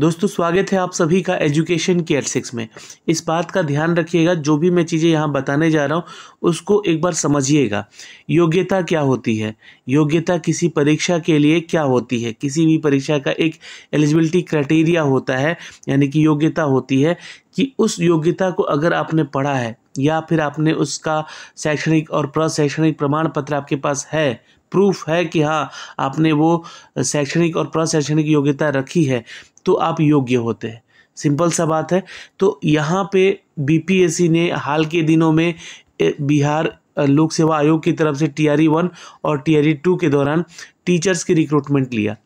दोस्तों स्वागत है आप सभी का एजुकेशन केयर सिक्स में इस बात का ध्यान रखिएगा जो भी मैं चीज़ें यहाँ बताने जा रहा हूँ उसको एक बार समझिएगा योग्यता क्या होती है योग्यता किसी परीक्षा के लिए क्या होती है किसी भी परीक्षा का एक एलिजिबिलिटी क्राइटेरिया होता है यानी कि योग्यता होती है कि उस योग्यता को अगर आपने पढ़ा है या फिर आपने उसका शैक्षणिक और प्रशैक्षणिक प्रमाण पत्र आपके पास है प्रूफ है कि हाँ आपने वो शैक्षणिक और प्रशैक्षणिक योग्यता रखी है तो आप योग्य होते हैं सिंपल सा बात है तो यहाँ पे बीपीएससी ने हाल के दिनों में बिहार लोक सेवा आयोग की तरफ से टी आर e वन और टी आर e टू के दौरान टीचर्स की रिक्रूटमेंट लिया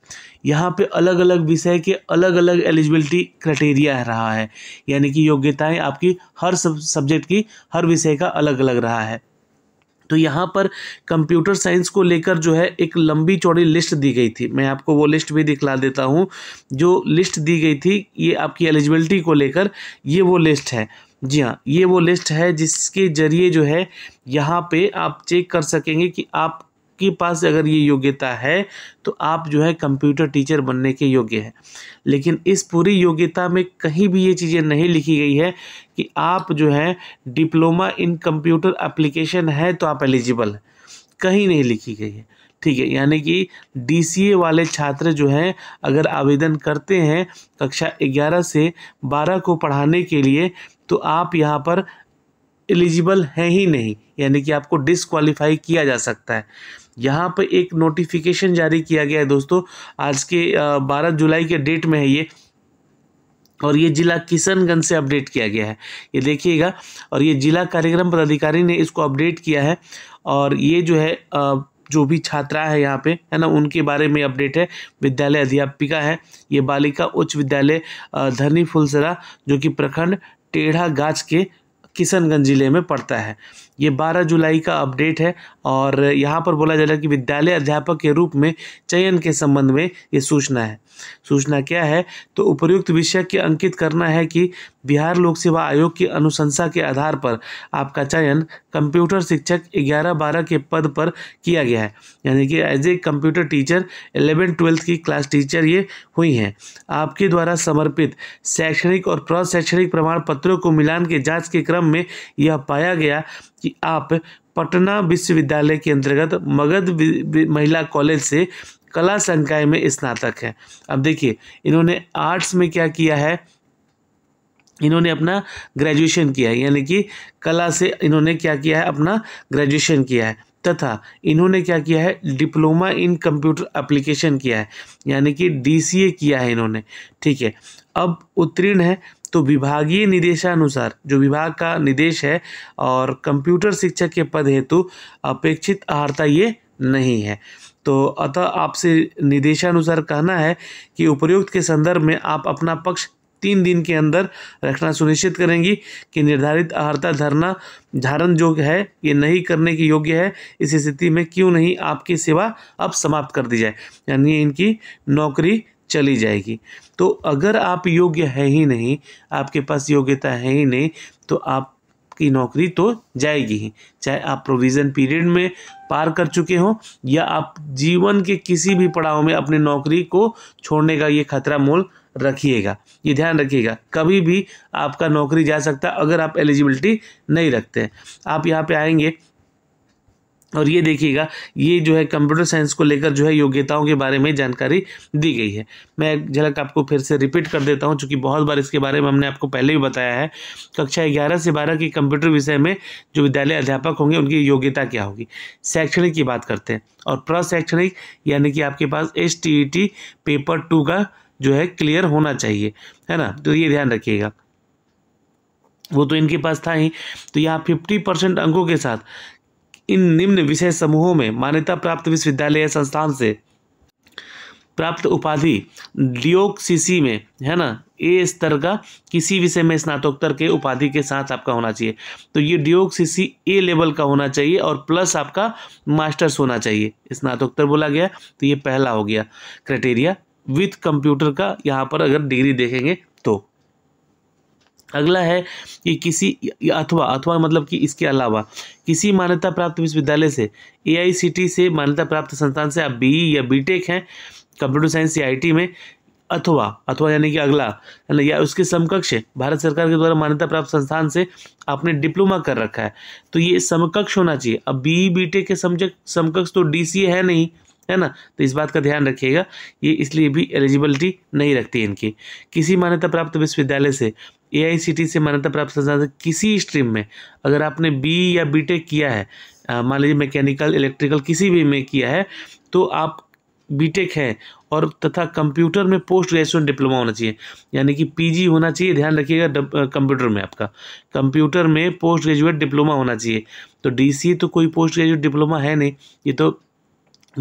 यहाँ पे अलग अलग विषय के अलग अलग एलिजिबिलिटी क्राइटेरिया रहा है यानी कि योग्यताएं आपकी हर सब सब्जेक्ट की हर विषय का अलग अलग रहा है तो यहाँ पर कंप्यूटर साइंस को लेकर जो है एक लंबी चौड़ी लिस्ट दी गई थी मैं आपको वो लिस्ट भी दिखला देता हूँ जो लिस्ट दी गई थी ये आपकी एलिजिबिलिटी को लेकर ये वो लिस्ट है जी हाँ ये वो लिस्ट है जिसके ज़रिए जो है यहाँ पे आप चेक कर सकेंगे कि आप आपके पास अगर ये योग्यता है तो आप जो है कंप्यूटर टीचर बनने के योग्य हैं लेकिन इस पूरी योग्यता में कहीं भी ये चीज़ें नहीं लिखी गई है कि आप जो है डिप्लोमा इन कंप्यूटर एप्लीकेशन है तो आप एलिजिबल हैं कहीं नहीं लिखी गई है ठीक है यानी कि डीसीए वाले छात्र जो हैं अगर आवेदन करते हैं कक्षा 11 से 12 को पढ़ाने के लिए तो आप यहाँ पर एलिजिबल हैं ही नहीं यानी कि आपको डिसक्वालीफाई किया जा सकता है यहाँ पर एक नोटिफिकेशन जारी किया गया है दोस्तों आज के बारह जुलाई के डेट में है ये और ये जिला किशनगंज से अपडेट किया गया है ये देखिएगा और ये जिला कार्यक्रम पदाधिकारी ने इसको अपडेट किया है और ये जो है जो भी छात्रा है यहाँ पे है ना उनके बारे में अपडेट है विद्यालय अध्यापिका है ये बालिका उच्च विद्यालय धनी फुलसरा जो कि प्रखंड टेढ़ा गाछ के किशनगंज जिले में पड़ता है ये 12 जुलाई का अपडेट है और यहाँ पर बोला जा रहा है कि विद्यालय अध्यापक के रूप में चयन के संबंध में ये सूचना है सूचना क्या है तो उपयुक्त विषय के अंकित करना है कि बिहार लोक सेवा आयोग की अनुशंसा के आधार पर आपका चयन कंप्यूटर शिक्षक ग्यारह बारह के पद पर किया गया है यानी कि as a computer teacher eleven twelfth की क्लास टीचर ये हुई हैं आपके द्वारा समर्पित शैक्षणिक और प्रशैक्षणिक प्रमाण पत्रों को मिलान के जाँच के क्रम में यह पाया गया कि आप पटना विश्वविद्यालय के अंतर्गत मगध महिला कॉलेज से कला संकाय में स्नातक हैं अब देखिए इन्होंने आर्ट्स में क्या किया है इन्होंने अपना ग्रेजुएशन किया है यानी कि कला से इन्होंने क्या किया है अपना ग्रेजुएशन किया है तथा इन्होंने क्या किया है डिप्लोमा इन कंप्यूटर एप्लीकेशन किया है यानी कि डीसीए किया है इन्होंने ठीक है अब उत्तीर्ण है तो विभागीय निदेशानुसार जो विभाग का निदेश है और कंप्यूटर शिक्षक के पद हेतु अपेक्षित अर्हता ये नहीं है तो अतः आपसे निर्देशानुसार कहना है कि उपयुक्त के संदर्भ में आप अपना पक्ष तीन दिन के अंदर रखना सुनिश्चित करेंगी कि निर्धारित आहर्ता धरना धारण जो है ये नहीं करने के योग्य है इस स्थिति में क्यों नहीं आपकी सेवा अब समाप्त कर दी जाए यानी इनकी नौकरी चली जाएगी तो अगर आप योग्य है ही नहीं आपके पास योग्यता है ही नहीं तो आप की नौकरी तो जाएगी ही चाहे आप प्रोविज़न पीरियड में पार कर चुके हों या आप जीवन के किसी भी पड़ाव में अपनी नौकरी को छोड़ने का ये खतरा मोल रखिएगा ये ध्यान रखिएगा कभी भी आपका नौकरी जा सकता अगर आप एलिजिबिलिटी नहीं रखते हैं आप यहाँ पे आएंगे और ये देखिएगा ये जो है कंप्यूटर साइंस को लेकर जो है योग्यताओं के बारे में जानकारी दी गई है मैं एक झलक आपको फिर से रिपीट कर देता हूँ चूँकि बहुत बार इसके बारे में हमने आपको पहले भी बताया है कक्षा ग्यारह से बारह के कंप्यूटर विषय में जो विद्यालय अध्यापक होंगे उनकी योग्यता क्या होगी शैक्षणिक की बात करते हैं और प्रशैक्षणिक यानी कि आपके पास एस पेपर टू का जो है क्लियर होना चाहिए है ना तो ये ध्यान रखिएगा वो तो इनके पास था ही तो यहाँ फिफ्टी परसेंट अंकों के साथ इन निम्न विषय समूहों में मान्यता प्राप्त विश्वविद्यालय संस्थान से प्राप्त उपाधि सी में है ना ए स्तर का किसी विषय में स्नातकोत्तर के उपाधि के साथ आपका होना चाहिए तो ये सी ए लेवल का होना चाहिए और प्लस आपका मास्टर्स होना चाहिए स्नातकोत्तर बोला गया तो ये पहला हो गया क्राइटेरिया विथ कंप्यूटर का यहाँ पर अगर डिग्री देखेंगे तो अगला है कि किसी अथवा अथवा मतलब कि इसके अलावा किसी मान्यता प्राप्त विश्वविद्यालय से ए से मान्यता प्राप्त संस्थान से आप बी e या बी हैं कंप्यूटर साइंस या आई में अथवा अथवा यानी कि अगला ना या उसके समकक्ष भारत सरकार के द्वारा मान्यता प्राप्त संस्थान से आपने डिप्लोमा कर रखा है तो ये समकक्ष होना चाहिए अब बीई बीटेक e, के समझ समकक्ष तो डीसीए है नहीं है ना तो इस बात का ध्यान रखिएगा ये इसलिए भी एलिजिबिलिटी नहीं रखती इनकी किसी मान्यता प्राप्त विश्वविद्यालय से ए से मान्यता प्राप्त संस्थान से किसी स्ट्रीम में अगर आपने बी या बी किया है मान लीजिए मैकेनिकल इलेक्ट्रिकल किसी भी में किया है तो आप बीटेक है और तथा कंप्यूटर में पोस्ट ग्रेजुएशन डिप्लोमा होना चाहिए यानी कि पीजी होना चाहिए ध्यान रखिएगा कंप्यूटर में आपका कंप्यूटर में पोस्ट ग्रेजुएट डिप्लोमा होना चाहिए तो डीसी e तो कोई पोस्ट ग्रेजुएट डिप्लोमा है नहीं ये तो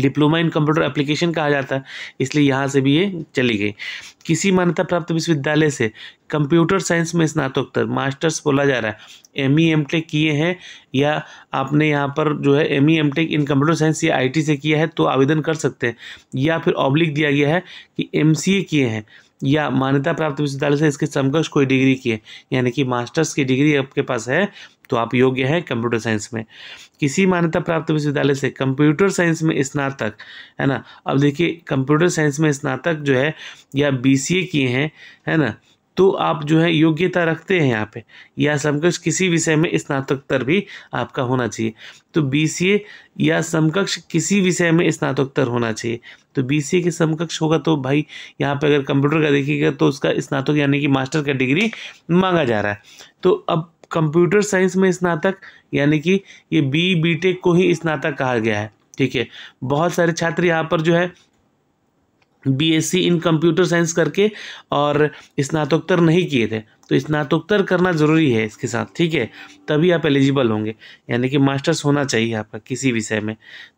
डिप्लोमा इन कंप्यूटर एप्लीकेशन कहा जाता है इसलिए यहाँ से भी ये चली गई किसी मान्यता प्राप्त विश्वविद्यालय से कंप्यूटर साइंस में स्नातकोत्तर मास्टर्स बोला जा रहा है एम ई एम टेक किए हैं या आपने यहाँ पर जो है M E M tech in computer science या आई टी से किया है तो आवेदन कर सकते हैं या फिर ऑब्लिक दिया गया है कि एम सी ए किए हैं या मान्यता प्राप्त विश्वविद्यालय से इसके समकक्ष कोई डिग्री की है यानी कि मास्टर्स की डिग्री आपके पास है तो आप योग्य हैं कंप्यूटर साइंस में किसी मान्यता प्राप्त विश्वविद्यालय से कंप्यूटर साइंस में स्नातक है ना अब देखिए कंप्यूटर साइंस में स्नातक जो है या बीसीए किए हैं है ना तो आप जो है योग्यता रखते हैं यहाँ पे या समकक्ष किसी विषय में स्नातकोत्तर भी आपका होना चाहिए तो बीसीए या समकक्ष किसी विषय में स्नातकोत्तर होना चाहिए तो बीसीए के समकक्ष होगा तो भाई यहाँ पे अगर कंप्यूटर का देखिएगा तो उसका स्नातक यानी कि मास्टर का डिग्री मांगा जा रहा है तो अब कंप्यूटर साइंस में स्नातक यानी कि ये बी टेक को ही स्नातक कहा गया है ठीक है बहुत सारे छात्र यहाँ पर जो है बीएससी इन कंप्यूटर साइंस करके और स्नातकोत्तर नहीं किए थे तो स्नातकोत्तर करना ज़रूरी है इसके साथ ठीक है तभी आप एलिजिबल होंगे यानी कि मास्टर्स होना चाहिए आपका किसी विषय में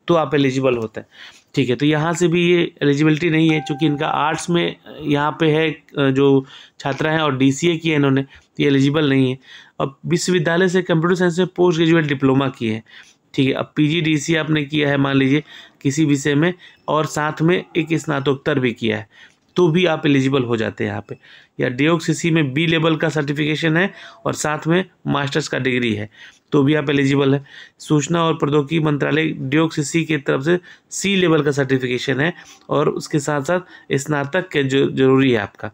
तो आप एलिजिबल होते हैं ठीक है तो यहाँ से भी ये एलिजिबिलिटी नहीं है क्योंकि इनका आर्ट्स में यहाँ पे है जो छात्रा है और डी किए हैं इन्होंने तो ये एलिजिबल नहीं है और विश्वविद्यालय से कंप्यूटर साइंस में पोस्ट ग्रेजुएट डिप्लोमा की है ठीक है अब पीजीडीसी आपने किया है मान लीजिए किसी विषय में और साथ में एक स्नातकोत्तर भी किया है तो भी आप एलिजिबल हो जाते हैं यहाँ पे या डी में बी लेवल का सर्टिफिकेशन है और साथ में मास्टर्स का डिग्री है तो भी आप एलिजिबल है सूचना और प्रौद्योगिकी मंत्रालय सी की तरफ से सी लेवल का सर्टिफिकेशन है और उसके साथ साथ स्नातक के जो जरूरी है आपका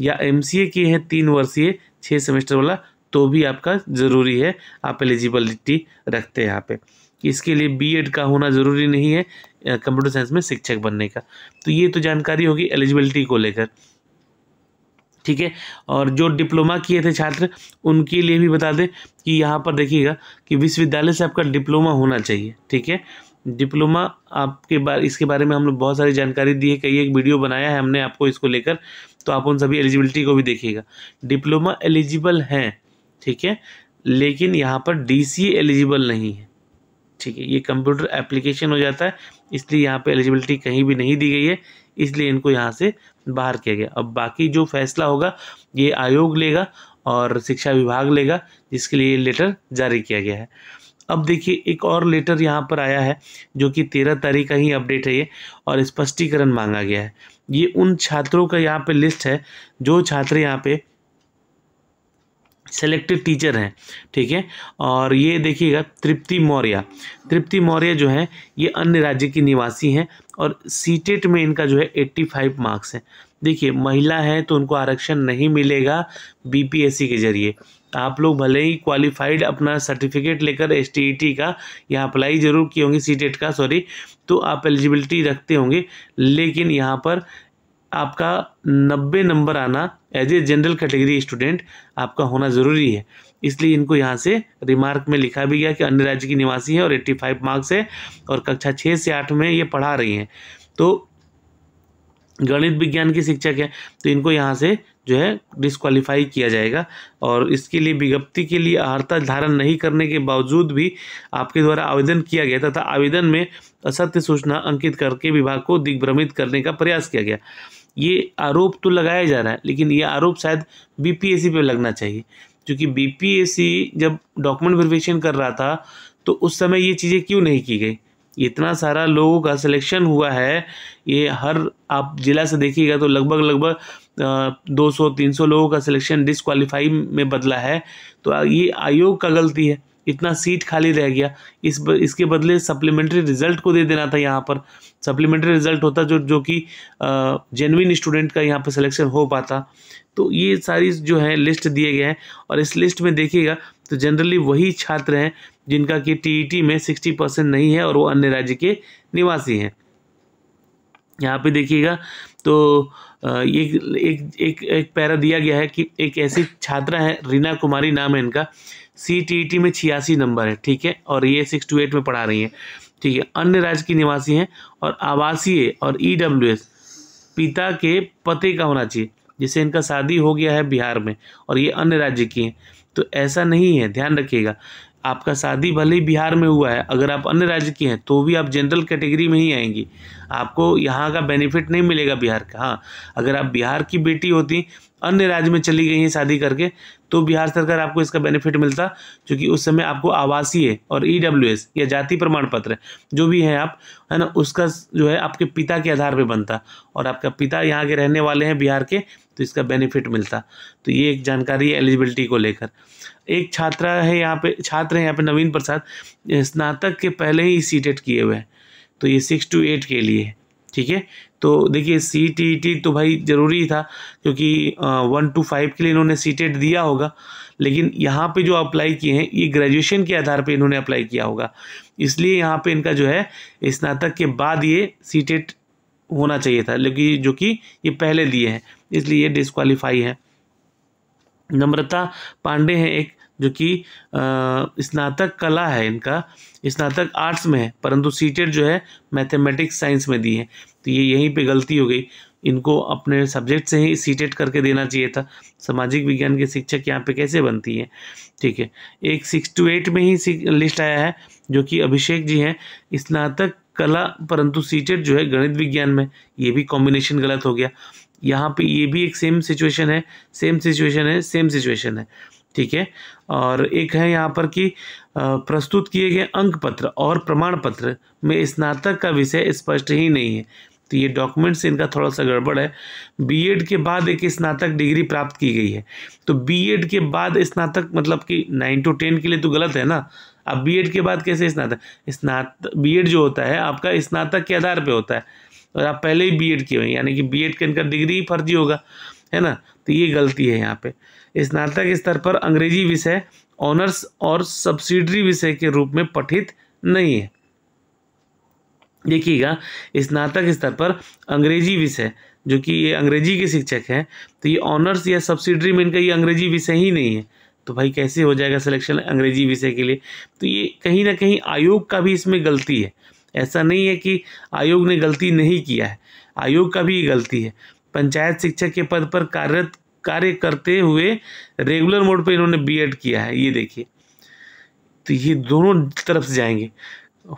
या एम सी ए की है तीन वर्षीय छः सेमेस्टर वाला तो भी आपका ज़रूरी है आप एलिजिबलिटी रखते हैं यहाँ पे इसके लिए बीएड का होना ज़रूरी नहीं है कंप्यूटर साइंस में शिक्षक बनने का तो ये तो जानकारी होगी एलिजिबिलिटी को लेकर ठीक है और जो डिप्लोमा किए थे छात्र उनके लिए भी बता दें कि यहाँ पर देखिएगा कि विश्वविद्यालय से आपका डिप्लोमा होना चाहिए ठीक है डिप्लोमा आपके बारे इसके बारे में हम लोग बहुत सारी जानकारी दी है कई एक वीडियो बनाया है हमने आपको इसको लेकर तो आप उन सभी एलिजिबिलिटी को भी देखिएगा डिप्लोमा एलिजिबल हैं ठीक है लेकिन यहाँ पर डी एलिजिबल नहीं है ठीक है ये कंप्यूटर एप्लीकेशन हो जाता है इसलिए यहाँ पर एलिजिबिलिटी कहीं भी नहीं दी गई है इसलिए इनको यहाँ से बाहर किया गया अब बाकी जो फैसला होगा ये आयोग लेगा और शिक्षा विभाग लेगा जिसके लिए लेटर जारी किया गया है अब देखिए एक और लेटर यहाँ पर आया है जो कि तेरह तारीख का ही अपडेट है ये और स्पष्टीकरण मांगा गया है ये उन छात्रों का यहाँ पे लिस्ट है जो छात्र यहाँ पे सेलेक्टेड टीचर हैं ठीक है और ये देखिएगा तृप्ति मौर्य तृप्ति मौर्य जो है ये अन्य राज्य की निवासी हैं और सीटेट e में इनका जो है 85 मार्क्स है देखिए महिला है तो उनको आरक्षण नहीं मिलेगा बीपीएससी के जरिए आप लोग भले ही क्वालिफाइड अपना सर्टिफिकेट लेकर एस e का यहाँ अप्लाई ज़रूर किए होंगे सी e का सॉरी तो आप एलिजिबिलिटी रखते होंगे लेकिन यहाँ पर आपका नब्बे नंबर आना as a general category student आपका होना ज़रूरी है इसलिए इनको यहाँ से रिमार्क में लिखा भी गया कि अन्य राज्य की निवासी है और 85 मार्क्स है और कक्षा छः से आठ में ये पढ़ा रही हैं तो गणित विज्ञान की शिक्षक है तो इनको यहाँ से जो है डिस्क्वालीफाई किया जाएगा और इसके लिए विज्ञप्ति के लिए अर्हता धारण नहीं करने के बावजूद भी आपके द्वारा आवेदन किया गया तथा आवेदन में असत्य सूचना अंकित करके विभाग को दिग्भ्रमित करने का प्रयास किया गया ये आरोप तो लगाया जा रहा है लेकिन ये आरोप शायद बीपीएससी पे लगना चाहिए जो कि बीपीएससी जब डॉक्यूमेंट वेरिफिकेशन कर रहा था तो उस समय ये चीज़ें क्यों नहीं की गई इतना सारा लोगों का सिलेक्शन हुआ है ये हर आप ज़िला से देखिएगा तो लगभग लगभग 200-300 लोगों का सिलेक्शन डिसक्वालीफाई में बदला है तो ये आयोग का गलती है इतना सीट खाली रह गया इस ब, इसके बदले सप्लीमेंट्री रिजल्ट को दे देना था यहाँ पर सप्लीमेंट्री रिजल्ट होता जो जो कि जेनविन स्टूडेंट का यहाँ पर सिलेक्शन हो पाता तो ये सारी जो है लिस्ट दिए गए हैं और इस लिस्ट में देखिएगा तो जनरली वही छात्र हैं जिनका कि टीईटी e में सिक्सटी परसेंट नहीं है और वो अन्य राज्य के निवासी हैं यहाँ पे देखिएगा तो एक एक एक एक पैरा दिया गया है कि एक ऐसी छात्रा है रीना कुमारी नाम है इनका सी टी टी में छियासी नंबर है ठीक है और ये सिक्स टू एट में पढ़ा रही हैं ठीक है अन्य राज्य की निवासी हैं और आवासीय और ई डब्ल्यू एस पिता के पते का होना चाहिए जिसे इनका शादी हो गया है बिहार में और ये अन्य राज्य की हैं तो ऐसा नहीं है ध्यान रखिएगा आपका शादी भले ही बिहार में हुआ है अगर आप अन्य राज्य की हैं तो भी आप जनरल कैटेगरी में ही आएंगी आपको यहाँ का बेनिफिट नहीं मिलेगा बिहार का हाँ अगर आप बिहार की बेटी होती अन्य राज्य में चली गई हैं शादी करके तो बिहार सरकार आपको इसका बेनिफिट मिलता क्योंकि उस समय आपको आवासीय और ई e या जाति प्रमाण पत्र जो भी है आप है ना उसका जो है आपके पिता के आधार पर बनता और आपका पिता यहाँ के रहने वाले हैं बिहार के तो इसका बेनिफिट मिलता तो ये एक जानकारी है एलिजिबिलिटी को लेकर एक छात्रा है यहाँ पे छात्र है यहाँ पर नवीन प्रसाद स्नातक के पहले ही सीटेट e किए हुए हैं तो ये सिक्स टू एट के लिए ठीक है तो देखिए सी टी टी तो भाई ज़रूरी था क्योंकि वन टू फाइव के लिए इन्होंने सी टेट e दिया होगा लेकिन यहाँ पे जो अप्लाई किए हैं ये ग्रेजुएशन के आधार पे इन्होंने अप्लाई किया होगा इसलिए यहाँ पे इनका जो है स्नातक के बाद ये सी टेट e होना चाहिए था लेकिन जो कि ये पहले दिए हैं इसलिए ये डिसक्वालीफाई है नम्रता पांडे हैं एक जो कि स्नातक कला है इनका स्नातक आर्ट्स में है परंतु सी जो है मैथमेटिक्स साइंस में दी है तो ये यहीं पे गलती हो गई इनको अपने सब्जेक्ट से ही सी करके देना चाहिए था सामाजिक विज्ञान के शिक्षक यहाँ पे कैसे बनती है ठीक है एक सिक्स टू एट में ही लिस्ट आया है जो कि अभिषेक जी हैं स्नातक कला परंतु सी जो है गणित विज्ञान में ये भी कॉम्बिनेशन गलत हो गया यहाँ पे ये भी एक सेम सिचुएशन है सेम सिचुएशन है सेम सिचुएशन है ठीक है और एक है यहाँ पर कि प्रस्तुत किए गए अंक पत्र और प्रमाण पत्र में स्नातक का विषय स्पष्ट ही नहीं है तो ये डॉक्यूमेंट्स इनका थोड़ा सा गड़बड़ है बीएड के बाद एक स्नातक डिग्री प्राप्त की गई है तो बीएड के बाद स्नातक मतलब कि नाइन टू टेन के लिए तो गलत है ना अब बीएड के बाद कैसे स्नातक स्नातक बीएड जो होता है आपका स्नातक के आधार पर होता है और आप पहले ही बीएड किए हुए यानी कि बीएड के इनका डिग्री ही फर्जी होगा है ना तो ये गलती है यहाँ पे स्नातक स्तर पर अंग्रेजी विषय ऑनर्स और सब्सिडरी विषय के रूप में पठित नहीं है देखिएगा स्नातक स्तर पर अंग्रेजी विषय जो कि ये अंग्रेजी के शिक्षक हैं तो ये ऑनर्स या सब्सिडरी में इनका ये अंग्रेजी विषय ही नहीं है तो भाई कैसे हो जाएगा सिलेक्शन अंग्रेजी विषय के लिए तो ये कहीं ना कहीं आयोग का भी इसमें गलती है ऐसा नहीं है कि आयोग ने गलती नहीं किया है आयोग का भी ये गलती है पंचायत शिक्षक के पद पर कार्यरत कार्य करते हुए रेगुलर मोड पर इन्होंने बीएड किया है ये देखिए तो ये दोनों तरफ से जाएंगे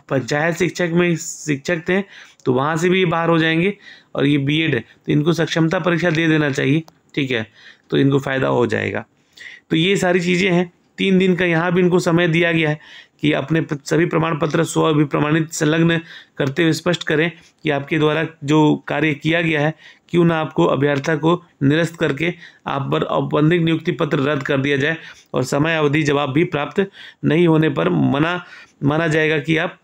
पंचायत शिक्षक में शिक्षक थे तो वहाँ से भी ये बाहर हो जाएंगे और ये बीएड है तो इनको सक्षमता परीक्षा दे देना चाहिए ठीक है तो इनको फ़ायदा हो जाएगा तो ये सारी चीज़ें हैं तीन दिन का यहाँ भी इनको समय दिया गया है कि अपने सभी प्रमाण पत्र स्व अभिप्रमाणित संलग्न करते हुए स्पष्ट करें कि आपके द्वारा जो कार्य किया गया है क्यों ना आपको अभ्यर्था को निरस्त करके आप पर औपबंधिक नियुक्ति पत्र रद्द कर दिया जाए और समय अवधि जवाब भी प्राप्त नहीं होने पर मना माना जाएगा कि आप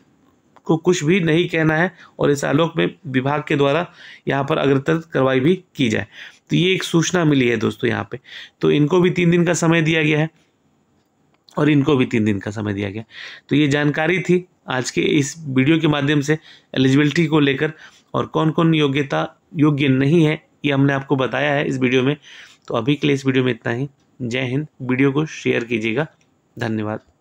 को कुछ भी नहीं कहना है और इस आलोक में विभाग के द्वारा यहाँ पर अग्रतर कार्रवाई भी की जाए तो ये एक सूचना मिली है दोस्तों यहाँ पे तो इनको भी तीन दिन का समय दिया गया है और इनको भी तीन दिन का समय दिया गया तो ये जानकारी थी आज के इस वीडियो के माध्यम से एलिजिबिलिटी को लेकर और कौन कौन योग्यता योग्य नहीं है ये हमने आपको बताया है इस वीडियो में तो अभी के लिए इस वीडियो में इतना ही जय हिंद वीडियो को शेयर कीजिएगा धन्यवाद